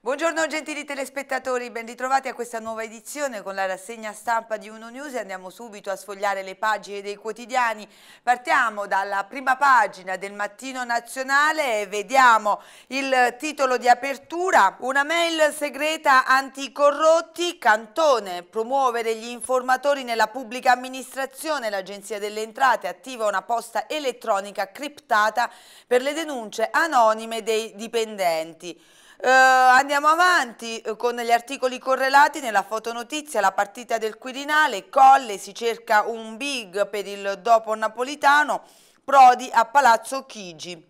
Buongiorno gentili telespettatori, ben ritrovati a questa nuova edizione con la rassegna stampa di Uno News e andiamo subito a sfogliare le pagine dei quotidiani. Partiamo dalla prima pagina del Mattino Nazionale e vediamo il titolo di apertura, una mail segreta anticorrotti, Cantone, promuovere gli informatori nella pubblica amministrazione, l'Agenzia delle Entrate attiva una posta elettronica criptata per le denunce anonime dei dipendenti. Eh, andiamo avanti eh, con gli articoli correlati nella fotonotizia, la partita del Quirinale, Colle si cerca un big per il dopo napolitano, Prodi a Palazzo Chigi.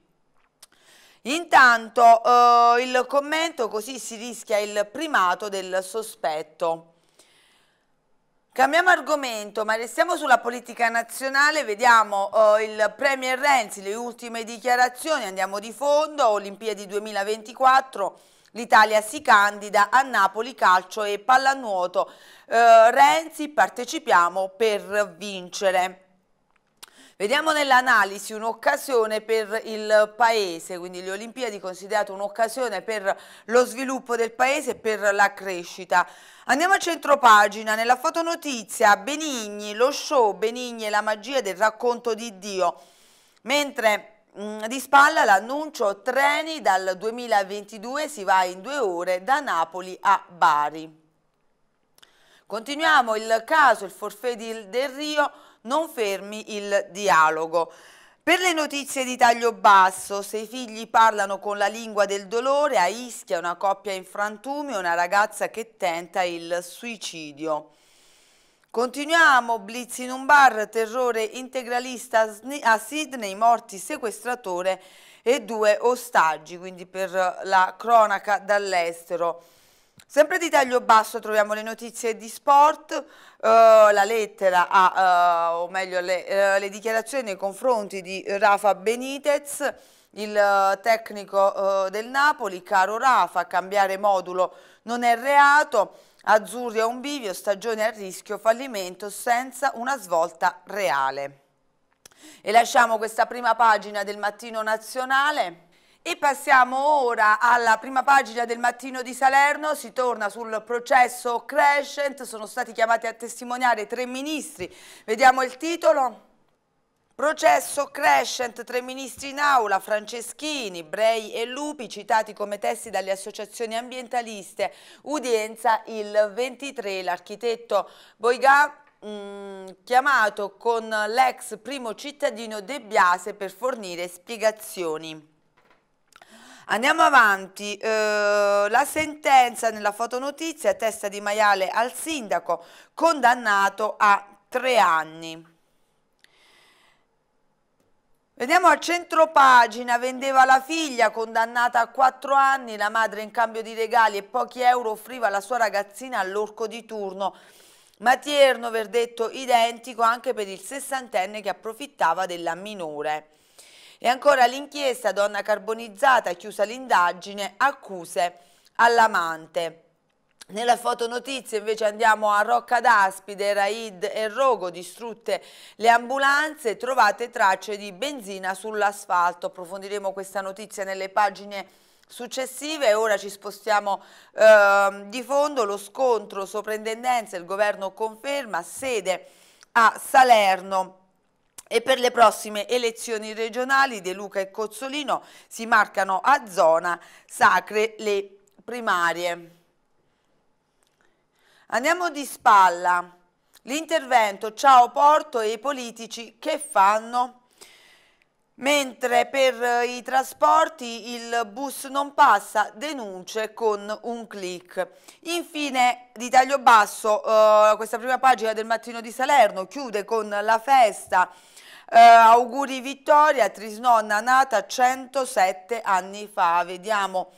Intanto eh, il commento così si rischia il primato del sospetto. Cambiamo argomento, ma restiamo sulla politica nazionale, vediamo eh, il Premier Renzi, le ultime dichiarazioni, andiamo di fondo, Olimpiadi 2024, l'Italia si candida a Napoli calcio e pallanuoto, eh, Renzi partecipiamo per vincere. Vediamo nell'analisi un'occasione per il Paese, quindi le Olimpiadi considerate un'occasione per lo sviluppo del Paese e per la crescita. Andiamo a centropagina, nella fotonotizia Benigni, lo show Benigni e la magia del racconto di Dio, mentre mm, di spalla l'annuncio treni dal 2022 si va in due ore da Napoli a Bari. Continuiamo il caso, il forfè del Rio, non fermi il dialogo. Per le notizie di taglio basso, se i figli parlano con la lingua del dolore, a Ischia una coppia in frantumi e una ragazza che tenta il suicidio. Continuiamo, blitz in un bar, terrore integralista a Sydney, morti sequestratore e due ostaggi, quindi per la cronaca dall'estero. Sempre di taglio basso troviamo le notizie di sport, eh, la lettera, a, eh, o meglio le, eh, le, dichiarazioni nei confronti di Rafa Benitez, il eh, tecnico eh, del Napoli, caro Rafa, cambiare modulo non è reato, Azzurri a un bivio, stagione a rischio, fallimento senza una svolta reale. E lasciamo questa prima pagina del Mattino Nazionale. E passiamo ora alla prima pagina del mattino di Salerno, si torna sul processo Crescent, sono stati chiamati a testimoniare tre ministri, vediamo il titolo. Processo Crescent, tre ministri in aula, Franceschini, Brei e Lupi, citati come testi dalle associazioni ambientaliste, udienza il 23, l'architetto Boigà mm, chiamato con l'ex primo cittadino De Biase per fornire spiegazioni. Andiamo avanti, eh, la sentenza nella fotonotizia, testa di maiale al sindaco, condannato a tre anni. Vediamo a centropagina, vendeva la figlia condannata a quattro anni, la madre in cambio di regali e pochi euro offriva la sua ragazzina all'orco di turno. Matierno, verdetto identico anche per il sessantenne che approfittava della minore. E ancora l'inchiesta donna carbonizzata, chiusa l'indagine, accuse all'amante. Nella fotonotizia invece andiamo a Rocca d'Aspide, Raid e Rogo, distrutte le ambulanze, trovate tracce di benzina sull'asfalto. Approfondiremo questa notizia nelle pagine successive. Ora ci spostiamo eh, di fondo, lo scontro soprintendenza, il governo conferma, sede a Salerno e per le prossime elezioni regionali De Luca e Cozzolino si marcano a zona sacre le primarie. Andiamo di spalla. L'intervento Ciao Porto e i politici che fanno Mentre per eh, i trasporti il bus non passa, denunce con un clic. Infine, di taglio basso, eh, questa prima pagina del Mattino di Salerno chiude con la festa. Eh, auguri Vittoria, Trisnonna nata 107 anni fa. Vediamo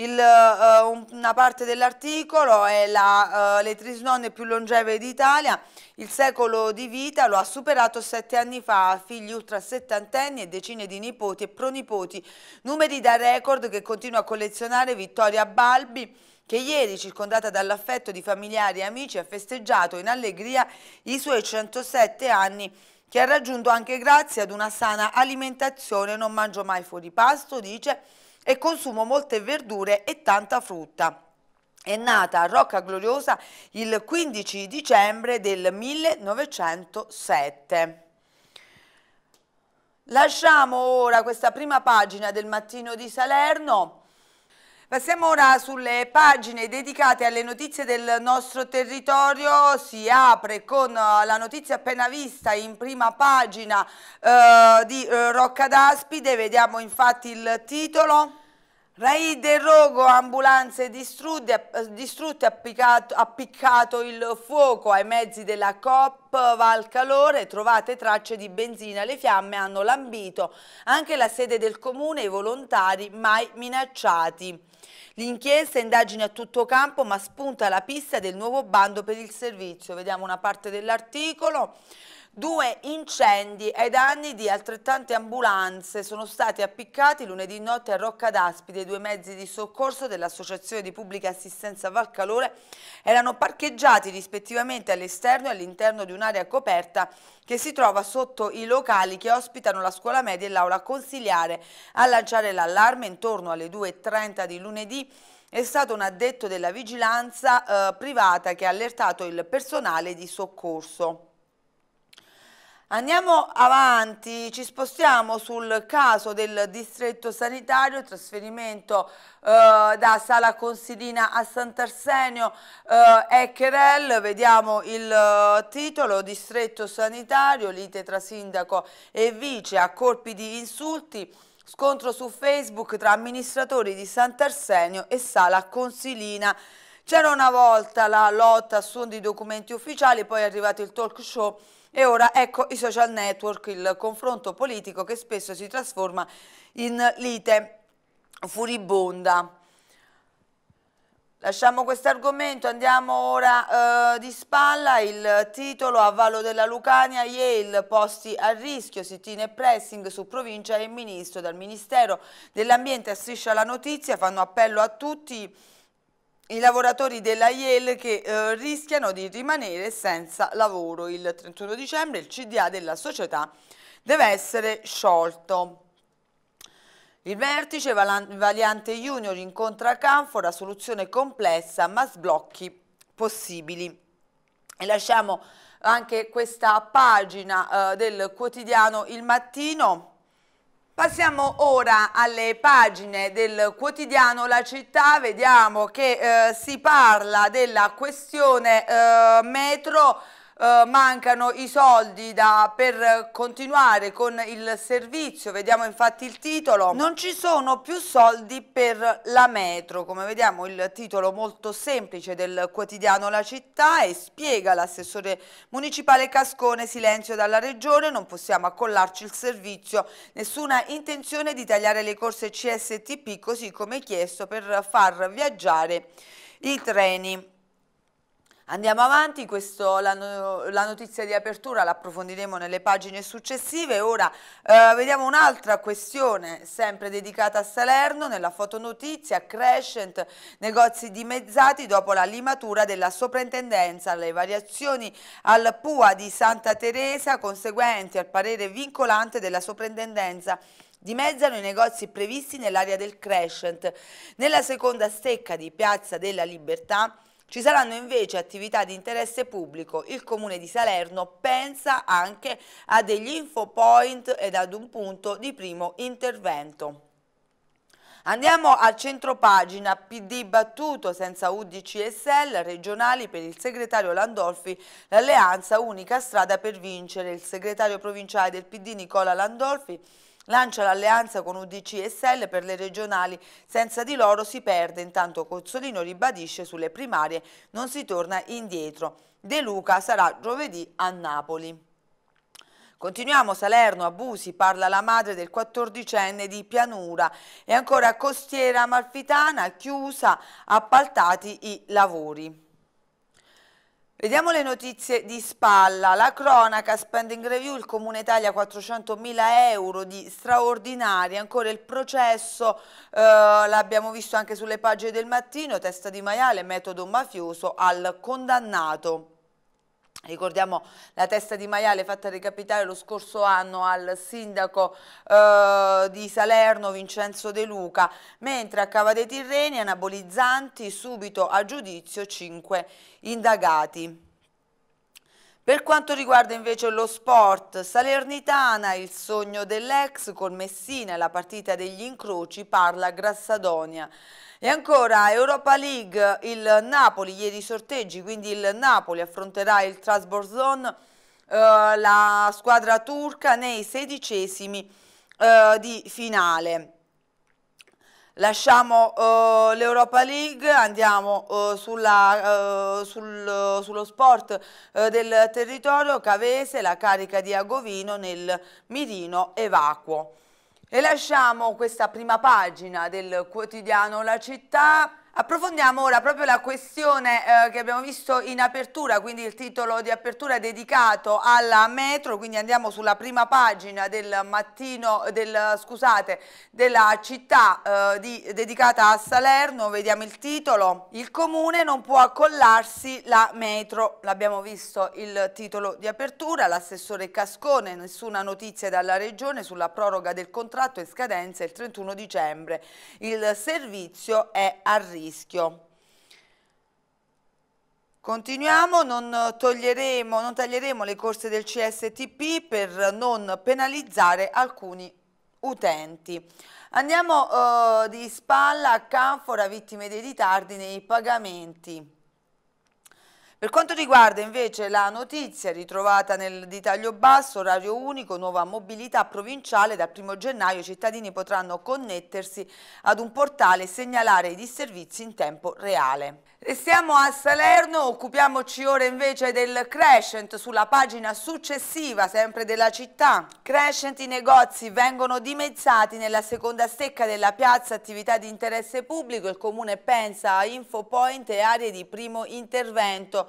il, uh, una parte dell'articolo è la, uh, le trisnonne più longeve d'Italia, il secolo di vita lo ha superato sette anni fa, figli ultra settantenni e decine di nipoti e pronipoti, numeri da record che continua a collezionare Vittoria Balbi, che ieri, circondata dall'affetto di familiari e amici, ha festeggiato in allegria i suoi 107 anni che ha raggiunto anche grazie ad una sana alimentazione, non mangio mai fuori pasto, dice e consumo molte verdure e tanta frutta. È nata a Rocca Gloriosa il 15 dicembre del 1907. Lasciamo ora questa prima pagina del mattino di Salerno Passiamo ora sulle pagine dedicate alle notizie del nostro territorio, si apre con eh, la notizia appena vista in prima pagina eh, di eh, Rocca d'Aspide, vediamo infatti il titolo. Raid e Rogo, ambulanze distrutte, distrutte appiccato, appiccato il fuoco ai mezzi della COP, va al calore, trovate tracce di benzina, le fiamme hanno lambito anche la sede del comune, i volontari mai minacciati. L'inchiesta indagine a tutto campo ma spunta la pista del nuovo bando per il servizio. Vediamo una parte dell'articolo. Due incendi ai danni di altrettante ambulanze sono stati appiccati lunedì notte a Rocca d'Aspide. Due mezzi di soccorso dell'Associazione di Pubblica Assistenza Valcalore erano parcheggiati rispettivamente all'esterno e all'interno di un'area coperta che si trova sotto i locali che ospitano la scuola media e l'aula consiliare. A lanciare l'allarme intorno alle 2.30 di lunedì è stato un addetto della vigilanza eh, privata che ha allertato il personale di soccorso. Andiamo avanti, ci spostiamo sul caso del distretto sanitario, trasferimento eh, da Sala Consilina a Sant'Arsenio, eh, Eccherel, vediamo il eh, titolo, distretto sanitario, lite tra sindaco e vice a colpi di insulti, scontro su Facebook tra amministratori di Sant'Arsenio e Sala Consilina. C'era una volta la lotta su di documenti ufficiali, poi è arrivato il talk show e ora ecco i social network, il confronto politico che spesso si trasforma in lite furibonda. Lasciamo questo argomento, andiamo ora eh, di spalla, il titolo a Vallo della Lucania, Yale, posti a rischio, sitine e pressing su provincia e ministro dal Ministero dell'Ambiente a Striscia la Notizia, fanno appello a tutti i lavoratori della IEL che eh, rischiano di rimanere senza lavoro. Il 31 dicembre il CDA della società deve essere sciolto. Il vertice Valiante Junior incontra Canfora, soluzione complessa ma sblocchi possibili. E lasciamo anche questa pagina eh, del quotidiano Il Mattino Passiamo ora alle pagine del quotidiano La Città, vediamo che eh, si parla della questione eh, metro eh, mancano i soldi da, per continuare con il servizio, vediamo infatti il titolo, non ci sono più soldi per la metro, come vediamo il titolo molto semplice del quotidiano La Città e spiega l'assessore municipale Cascone, silenzio dalla regione, non possiamo accollarci il servizio, nessuna intenzione di tagliare le corse CSTP così come chiesto per far viaggiare i treni. Andiamo avanti, questo, la, la, notizia di apertura l'approfondiremo nelle pagine successive, ora eh, vediamo un'altra questione sempre dedicata a Salerno, nella fotonotizia Crescent, negozi dimezzati dopo la limatura della soprintendenza, le variazioni al PUA di Santa Teresa conseguenti al parere vincolante della soprintendenza dimezzano i negozi previsti nell'area del Crescent. Nella seconda stecca di Piazza della Libertà ci saranno invece attività di interesse pubblico. Il Comune di Salerno pensa anche a degli infopoint ed ad un punto di primo intervento. Andiamo al centro pagina PD battuto senza UDCSL regionali per il segretario Landolfi l'alleanza unica strada per vincere. Il segretario provinciale del PD Nicola Landolfi Lancia l'alleanza con UDC e SL per le regionali, senza di loro si perde, intanto Cozzolino ribadisce sulle primarie non si torna indietro. De Luca sarà giovedì a Napoli. Continuiamo Salerno, abusi, parla la madre del 14enne di Pianura e ancora costiera amalfitana chiusa, appaltati i lavori. Vediamo le notizie di spalla. La cronaca, spending review, il Comune Italia 400.000 euro di straordinari, ancora il processo, eh, l'abbiamo visto anche sulle pagine del mattino, testa di maiale, metodo mafioso al condannato. Ricordiamo la testa di maiale fatta recapitare lo scorso anno al sindaco eh, di Salerno Vincenzo De Luca, mentre a Cava dei Tirreni anabolizzanti subito a giudizio 5 indagati. Per quanto riguarda invece lo sport, Salernitana, il sogno dell'ex, col Messina, e la partita degli incroci, parla Grassadonia. E ancora Europa League, il Napoli, ieri sorteggi, quindi il Napoli affronterà il Trasborzon, eh, la squadra turca nei sedicesimi eh, di finale. Lasciamo uh, l'Europa League, andiamo uh, sulla, uh, sul, sullo sport del territorio cavese, la carica di Agovino nel mirino evacuo. E lasciamo questa prima pagina del quotidiano La Città Approfondiamo ora proprio la questione eh, che abbiamo visto in apertura, quindi il titolo di apertura è dedicato alla metro, quindi andiamo sulla prima pagina del mattino, del, scusate, della città eh, di, dedicata a Salerno, vediamo il titolo. Il comune non può accollarsi la metro, l'abbiamo visto il titolo di apertura, l'assessore Cascone, nessuna notizia dalla regione sulla proroga del contratto in scadenza il 31 dicembre. Il servizio è a rischio rischio. Continuiamo, non, toglieremo, non taglieremo le corse del CSTP per non penalizzare alcuni utenti. Andiamo eh, di spalla a Canfora, vittime dei ritardi nei pagamenti. Per quanto riguarda invece la notizia ritrovata nel di taglio basso, orario unico, nuova mobilità provinciale, dal 1 gennaio i cittadini potranno connettersi ad un portale e segnalare i disservizi in tempo reale. Restiamo a Salerno, occupiamoci ora invece del Crescent sulla pagina successiva sempre della città. Crescent i negozi vengono dimezzati nella seconda stecca della piazza attività di interesse pubblico, il comune pensa a infopoint e aree di primo intervento.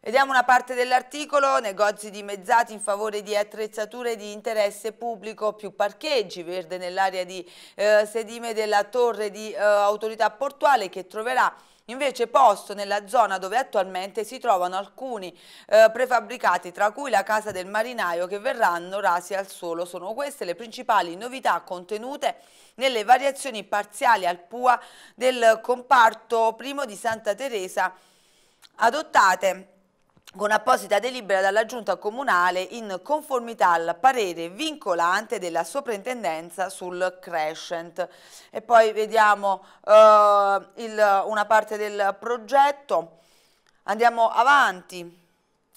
Vediamo una parte dell'articolo, negozi dimezzati in favore di attrezzature di interesse pubblico, più parcheggi, verde nell'area di eh, sedime della torre di eh, autorità portuale che troverà invece posto nella zona dove attualmente si trovano alcuni eh, prefabbricati, tra cui la casa del marinaio che verranno rasi al suolo. Sono queste le principali novità contenute nelle variazioni parziali al PUA del comparto primo di Santa Teresa adottate con apposita delibera dalla Giunta Comunale in conformità al parere vincolante della soprintendenza sul crescent. E poi vediamo eh, il, una parte del progetto. Andiamo avanti.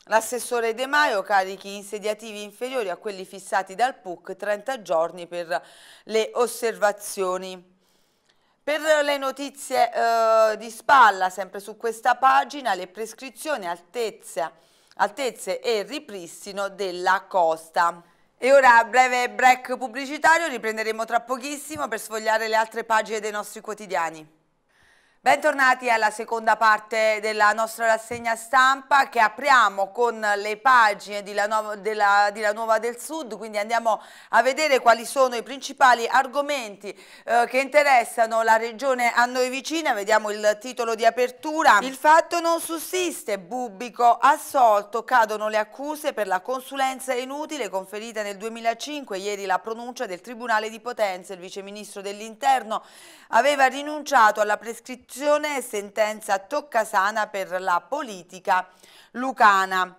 L'assessore De Maio carichi insediativi inferiori a quelli fissati dal PUC 30 giorni per le osservazioni. Per le notizie eh, di spalla, sempre su questa pagina, le prescrizioni altezza, altezze e ripristino della costa. E ora breve break pubblicitario, riprenderemo tra pochissimo per sfogliare le altre pagine dei nostri quotidiani. Bentornati alla seconda parte della nostra rassegna stampa che apriamo con le pagine di la, Nuova, della, di la Nuova del Sud, quindi andiamo a vedere quali sono i principali argomenti eh, che interessano la regione a noi vicina, vediamo il titolo di apertura. Il fatto non sussiste, Bubbico assolto, cadono le accuse per la consulenza inutile conferita nel 2005, ieri la pronuncia del Tribunale di Potenza, il viceministro dell'Interno aveva rinunciato alla prescrizione Cassazione sentenza Toccasana per la politica lucana.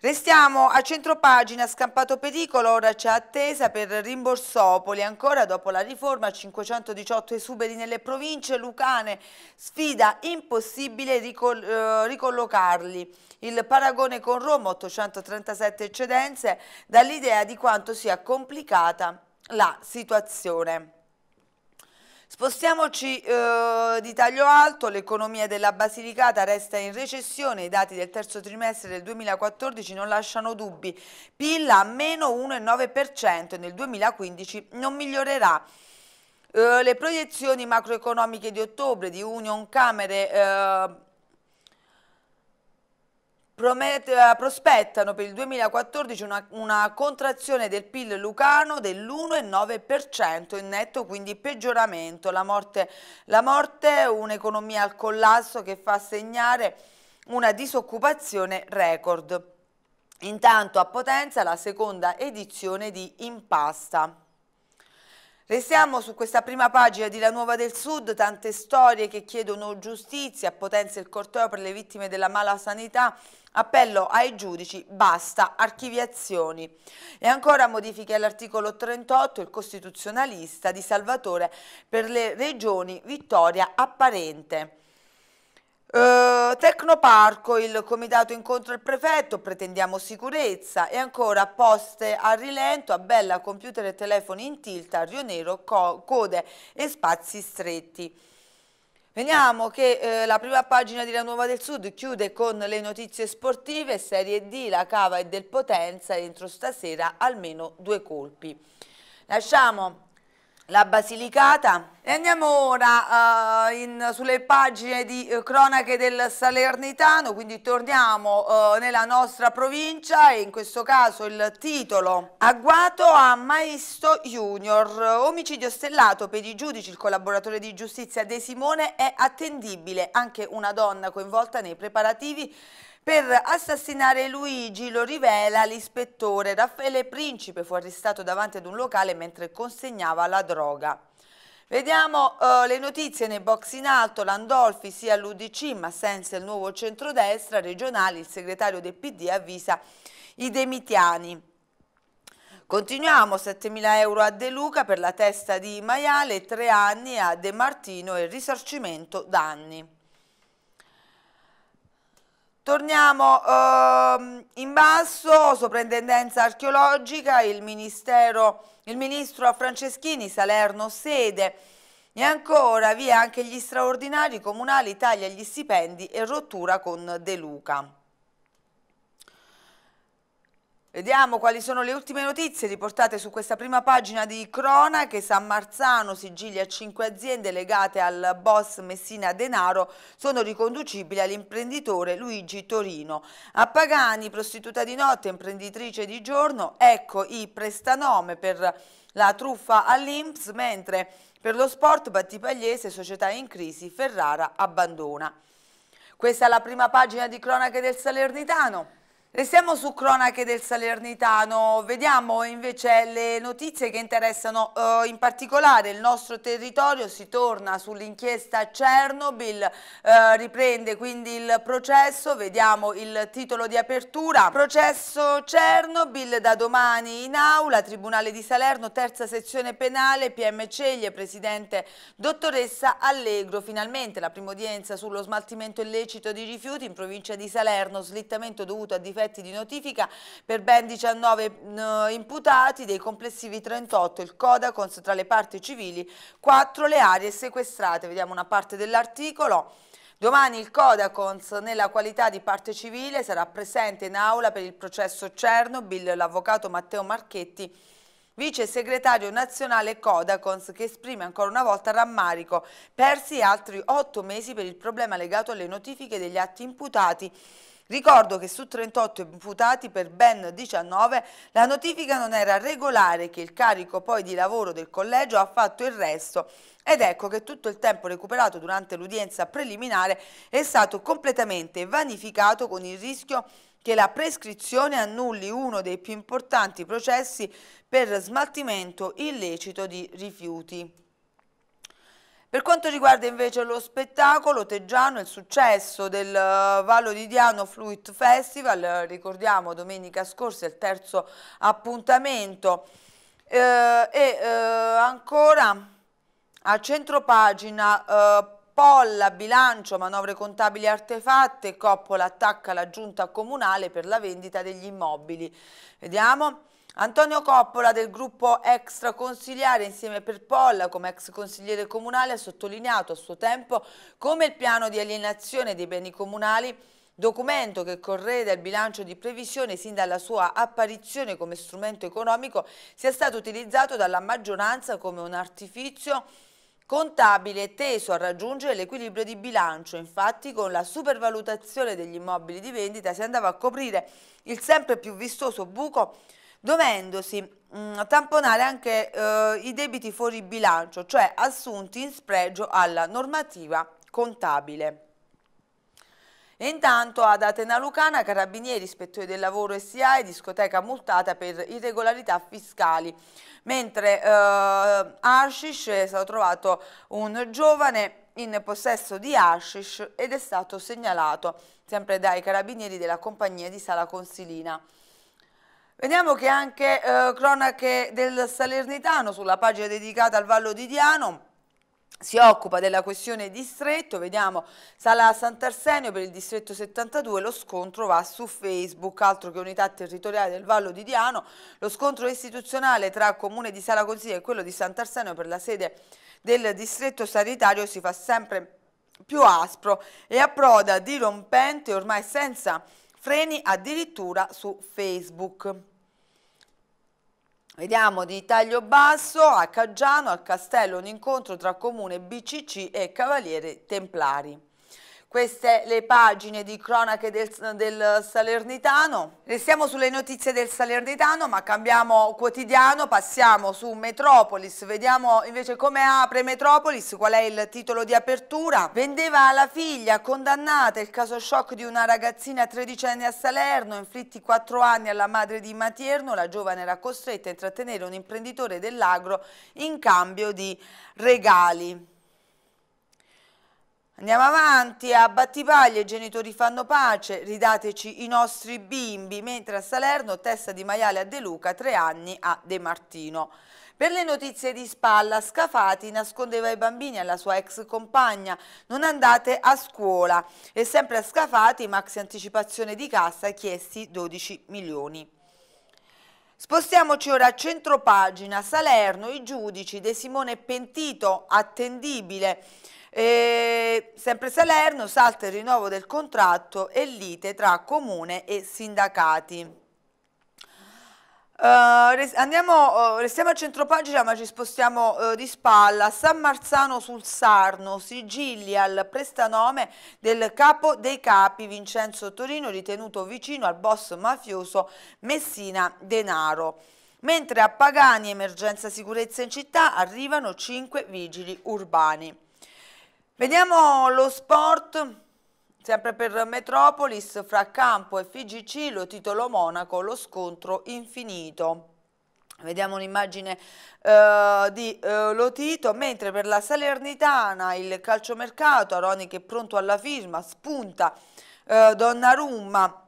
Restiamo a centropagina, scampato pericolo, ora c'è attesa per Rimborsopoli, ancora dopo la riforma 518 esuberi nelle province lucane, sfida impossibile ricol eh, ricollocarli. Il paragone con Roma, 837 eccedenze, dall'idea di quanto sia complicata la situazione. Spostiamoci eh, di taglio alto, l'economia della Basilicata resta in recessione, i dati del terzo trimestre del 2014 non lasciano dubbi, PIL a meno 1,9% e nel 2015 non migliorerà. Eh, le proiezioni macroeconomiche di ottobre di Union Camere eh, eh, prospettano per il 2014 una, una contrazione del PIL lucano dell'1,9% in netto, quindi peggioramento. La morte, la morte un'economia al collasso che fa segnare una disoccupazione record. Intanto a Potenza la seconda edizione di Impasta. Restiamo su questa prima pagina di La Nuova del Sud, tante storie che chiedono giustizia, potenza il corteo per le vittime della mala sanità, appello ai giudici, basta, archiviazioni. E ancora modifiche all'articolo 38, il costituzionalista di Salvatore per le regioni vittoria apparente. Uh, Tecnoparco, il comitato incontra il prefetto, pretendiamo sicurezza e ancora poste a rilento, a bella computer e telefoni in tilt, a Rio Nero, co code e spazi stretti. Veniamo che eh, la prima pagina di La Nuova del Sud chiude con le notizie sportive, Serie D, la Cava e del Potenza, entro stasera almeno due colpi. Lasciamo la Basilicata. E andiamo ora uh, in, sulle pagine di uh, Cronache del Salernitano, quindi torniamo uh, nella nostra provincia e in questo caso il titolo Agguato a Maisto Junior, omicidio stellato per i giudici, il collaboratore di giustizia De Simone è attendibile, anche una donna coinvolta nei preparativi per assassinare Luigi lo rivela l'ispettore. Raffaele Principe fu arrestato davanti ad un locale mentre consegnava la droga. Vediamo eh, le notizie nei box in alto, Landolfi sia all'Udc ma senza il nuovo centrodestra regionale, il segretario del PD avvisa i demitiani. Continuiamo, 7.000 euro a De Luca per la testa di maiale, tre anni a De Martino e risarcimento danni. Torniamo ehm, in basso, soprintendenza archeologica, il, il ministro Franceschini, Salerno sede e ancora via anche gli straordinari comunali, taglia gli stipendi e rottura con De Luca. Vediamo quali sono le ultime notizie riportate su questa prima pagina di cronache. San Marzano sigilia cinque aziende legate al boss Messina Denaro sono riconducibili all'imprenditore Luigi Torino. A Pagani, prostituta di notte, imprenditrice di giorno, ecco i prestanome per la truffa all'Inps, mentre per lo sport Battipagliese, società in crisi, Ferrara abbandona. Questa è la prima pagina di Cronache del Salernitano. Restiamo su cronache del Salernitano, vediamo invece le notizie che interessano eh, in particolare il nostro territorio, si torna sull'inchiesta Chernobyl, eh, riprende quindi il processo, vediamo il titolo di apertura, processo Chernobyl da domani in aula, Tribunale di Salerno, terza sezione penale, PM Ceglie, Presidente Dottoressa Allegro, finalmente la prima udienza sullo smaltimento illecito di rifiuti in provincia di Salerno, slittamento dovuto a difesa effetti di notifica per ben 19 mm, imputati, dei complessivi 38 il Codacons tra le parti civili, 4 le aree sequestrate. Vediamo una parte dell'articolo. Domani il Codacons, nella qualità di parte civile, sarà presente in aula per il processo Chernobyl l'avvocato Matteo Marchetti, vice segretario nazionale Codacons, che esprime ancora una volta rammarico, persi altri otto mesi per il problema legato alle notifiche degli atti imputati Ricordo che su 38 imputati per ben 19 la notifica non era regolare che il carico poi di lavoro del collegio ha fatto il resto ed ecco che tutto il tempo recuperato durante l'udienza preliminare è stato completamente vanificato con il rischio che la prescrizione annulli uno dei più importanti processi per smaltimento illecito di rifiuti. Per quanto riguarda invece lo spettacolo Teggiano, il successo del eh, Valoridiano di Fluid Festival, ricordiamo domenica scorsa il terzo appuntamento eh, e eh, ancora a centropagina eh, Polla, bilancio, manovre contabili artefatte, Coppola attacca la giunta comunale per la vendita degli immobili. Vediamo. Antonio Coppola del gruppo extra consigliare insieme per Polla come ex consigliere comunale ha sottolineato a suo tempo come il piano di alienazione dei beni comunali documento che correde il bilancio di previsione sin dalla sua apparizione come strumento economico sia stato utilizzato dalla maggioranza come un artificio contabile teso a raggiungere l'equilibrio di bilancio. Infatti con la supervalutazione degli immobili di vendita si andava a coprire il sempre più vistoso buco dovendosi mh, mm, tamponare anche eh, i debiti fuori bilancio, cioè assunti in spregio alla normativa contabile. E intanto ad Atena Lucana, carabinieri, ispettori del lavoro e SIA e discoteca multata per irregolarità fiscali. Mentre eh, Ashish è stato trovato un giovane in possesso di Ashish ed è stato segnalato sempre dai carabinieri della compagnia di Sala Consilina. Vediamo che anche eh, cronache del Salernitano sulla pagina dedicata al Vallo di Diano si occupa della questione distretto, vediamo Sala Sant'Arsenio per il distretto 72, lo scontro va su Facebook, altro che unità territoriale del Vallo di Diano, lo scontro istituzionale tra comune di Sala Consiglia e quello di Sant'Arsenio per la sede del distretto sanitario si fa sempre più aspro e approda dirompente ormai senza freni addirittura su Facebook. Vediamo di taglio basso a Caggiano, al castello, un incontro tra comune BCC e Cavaliere Templari. Queste le pagine di cronache del, del Salernitano. Restiamo sulle notizie del Salernitano ma cambiamo quotidiano, passiamo su Metropolis, vediamo invece come apre Metropolis, qual è il titolo di apertura. Vendeva alla figlia condannata il caso shock di una ragazzina tredicenne a Salerno, inflitti quattro anni alla madre di Matierno, la giovane era costretta a intrattenere un imprenditore dell'agro in cambio di regali. Andiamo avanti, a Battipaglia i genitori fanno pace, ridateci i nostri bimbi, mentre a Salerno testa di maiale a De Luca, tre anni a De Martino. Per le notizie di spalla, Scafati nascondeva i bambini alla sua ex compagna, non andate a scuola. E sempre a Scafati, maxi anticipazione di cassa, chiesti 12 milioni. Spostiamoci ora a centropagina, Salerno, i giudici De Simone Pentito, attendibile. E sempre Salerno salta il rinnovo del contratto e lite tra comune e sindacati. Uh, andiamo, uh, restiamo a centropagina ma ci spostiamo uh, di spalla San Marzano sul Sarno sigilli al prestanome del capo dei capi Vincenzo Torino ritenuto vicino al boss mafioso Messina Denaro mentre a Pagani emergenza sicurezza in città arrivano 5 vigili urbani Vediamo lo sport. Sempre per Metropolis, fra Campo e FGC, lo titolo Monaco, lo scontro infinito. Vediamo un'immagine uh, di uh, Lotito, mentre per la Salernitana il calciomercato, Aroni che è pronto alla firma, spunta uh, Donnarumma.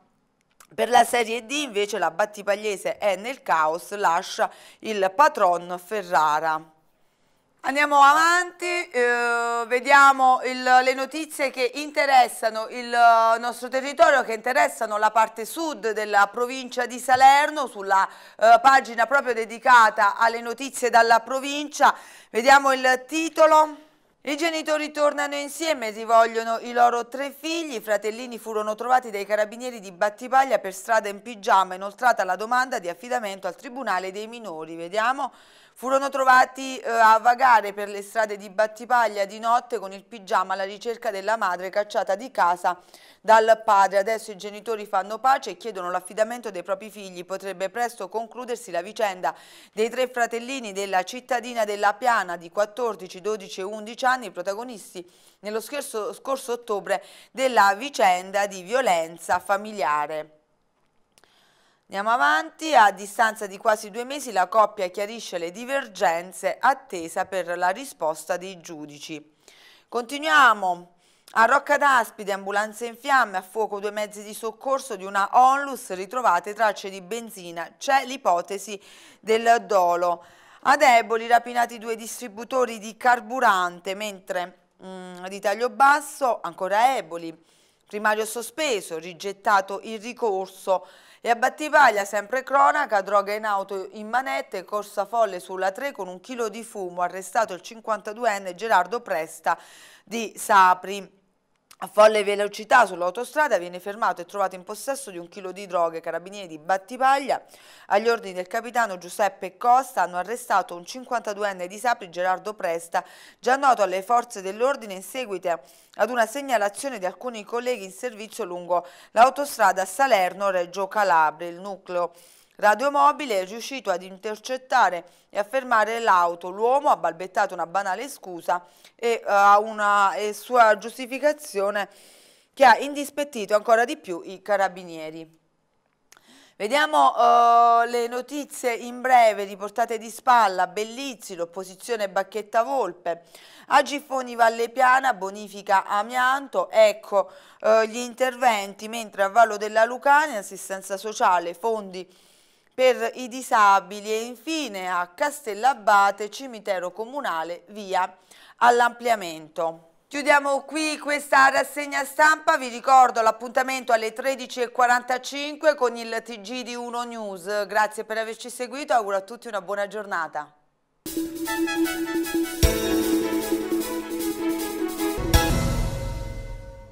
Per la Serie D invece la Battipagliese è nel caos, lascia il patron Ferrara. Andiamo avanti, eh, vediamo il, le notizie che interessano il eh, nostro territorio, che interessano la parte sud della provincia di Salerno, sulla eh, pagina proprio dedicata alle notizie dalla provincia. Vediamo il titolo. I genitori tornano insieme, si vogliono i loro tre figli. I fratellini furono trovati dai carabinieri di Battipaglia per strada in pigiama, inoltrata la domanda di affidamento al Tribunale dei Minori. Vediamo. Furono trovati eh, a vagare per le strade di Battipaglia di notte con il pigiama alla ricerca della madre cacciata di casa dal padre. Adesso i genitori fanno pace e chiedono l'affidamento dei propri figli. Potrebbe presto concludersi la vicenda dei tre fratellini della cittadina della Piana di 14, 12 e 11 anni, protagonisti nello scorso, scorso ottobre della vicenda di violenza familiare. Andiamo avanti, a distanza di quasi due mesi la coppia chiarisce le divergenze attesa per la risposta dei giudici. Continuiamo a Rocca d'Aspide, ambulanze in fiamme, a fuoco due mezzi di soccorso di una Onlus, ritrovate tracce di benzina. C'è l'ipotesi del dolo. Ad Eboli rapinati due distributori di carburante, mentre mh, mm, di taglio basso ancora Eboli. Primario sospeso, rigettato il ricorso e a Battivaglia, sempre cronaca, droga in auto in manette, corsa folle sulla 3 con un chilo di fumo, arrestato il 52enne Gerardo Presta di Sapri. A folle velocità sull'autostrada viene fermato e trovato in possesso di un chilo di droghe. Carabinieri di Battipaglia, agli ordini del capitano Giuseppe Costa, hanno arrestato un 52enne di Sapri, Gerardo Presta, già noto alle forze dell'ordine in seguito ad una segnalazione di alcuni colleghi in servizio lungo l'autostrada Salerno-Reggio Calabria. Il nucleo Radiomobile è riuscito ad intercettare e a fermare l'auto. L'uomo ha balbettato una banale scusa e uh, una e sua giustificazione che ha indispettito ancora di più i carabinieri. Vediamo uh, le notizie in breve riportate di spalla, Bellizzi, l'opposizione Bacchetta Volpe, Agifoni Valle Piana, bonifica Amianto, ecco uh, gli interventi, mentre a Vallo della Lucania, assistenza sociale, fondi per i disabili e infine a Castellabate, cimitero comunale, via all'ampliamento. Chiudiamo qui questa rassegna stampa, vi ricordo l'appuntamento alle 13.45 con il TG di Uno News. Grazie per averci seguito, auguro a tutti una buona giornata.